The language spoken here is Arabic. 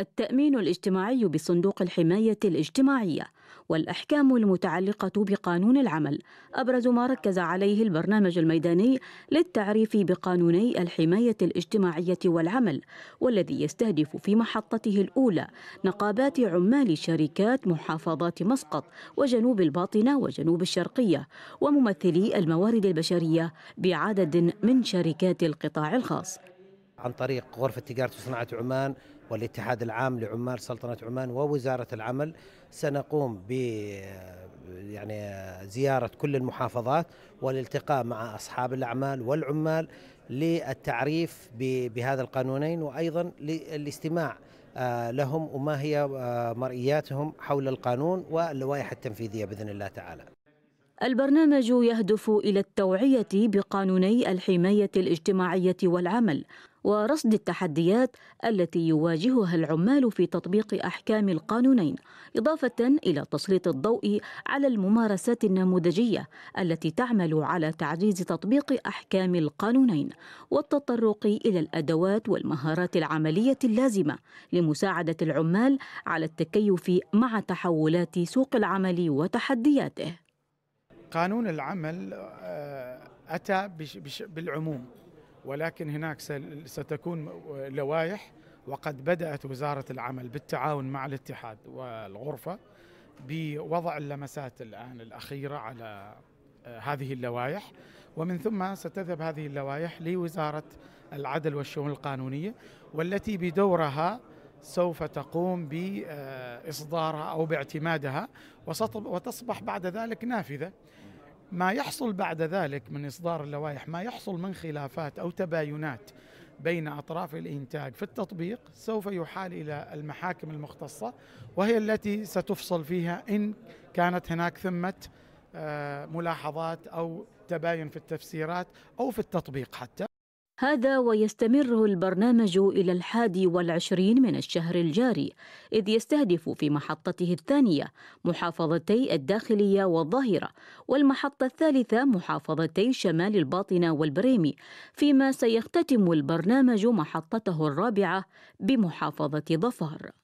التأمين الاجتماعي بصندوق الحماية الاجتماعية والأحكام المتعلقة بقانون العمل أبرز ما ركز عليه البرنامج الميداني للتعريف بقانوني الحماية الاجتماعية والعمل والذي يستهدف في محطته الأولى نقابات عمال شركات محافظات مسقط وجنوب الباطنة وجنوب الشرقية وممثلي الموارد البشرية بعدد من شركات القطاع الخاص عن طريق غرفة تجارة وصناعة عمان والاتحاد العام لعمال سلطنة عمان ووزارة العمل سنقوم ب يعني زيارة كل المحافظات والالتقاء مع أصحاب الأعمال والعمال للتعريف بهذا القانونين وأيضا للاستماع آه، لهم وما هي آه، مرئياتهم حول القانون واللوائح التنفيذية بإذن الله تعالى البرنامج يهدف إلى التوعية بقانوني الحماية الاجتماعية والعمل ورصد التحديات التي يواجهها العمال في تطبيق أحكام القانونين، إضافة إلى تسليط الضوء على الممارسات النموذجية التي تعمل على تعزيز تطبيق أحكام القانونين، والتطرق إلى الأدوات والمهارات العملية اللازمة لمساعدة العمال على التكيف مع تحولات سوق العمل وتحدياته. قانون العمل آه، أتى بش بش بالعموم ولكن هناك ستكون لوائح وقد بدأت وزارة العمل بالتعاون مع الاتحاد والغرفة بوضع اللمسات الآن الأخيرة على آه، هذه اللوائح ومن ثم ستذهب هذه اللوائح لوزارة العدل والشؤون القانونية والتي بدورها سوف تقوم باصدارها او باعتمادها وتصبح بعد ذلك نافذه ما يحصل بعد ذلك من اصدار اللوائح ما يحصل من خلافات او تباينات بين اطراف الانتاج في التطبيق سوف يحال الى المحاكم المختصه وهي التي ستفصل فيها ان كانت هناك ثمه آه، ملاحظات او تباين في التفسيرات او في التطبيق حتى هذا ويستمر البرنامج إلى الحادي والعشرين من الشهر الجاري إذ يستهدف في محطته الثانية محافظتي الداخلية والظاهرة والمحطة الثالثة محافظتي شمال الباطنة والبريمي فيما سيختتم البرنامج محطته الرابعة بمحافظة ظفار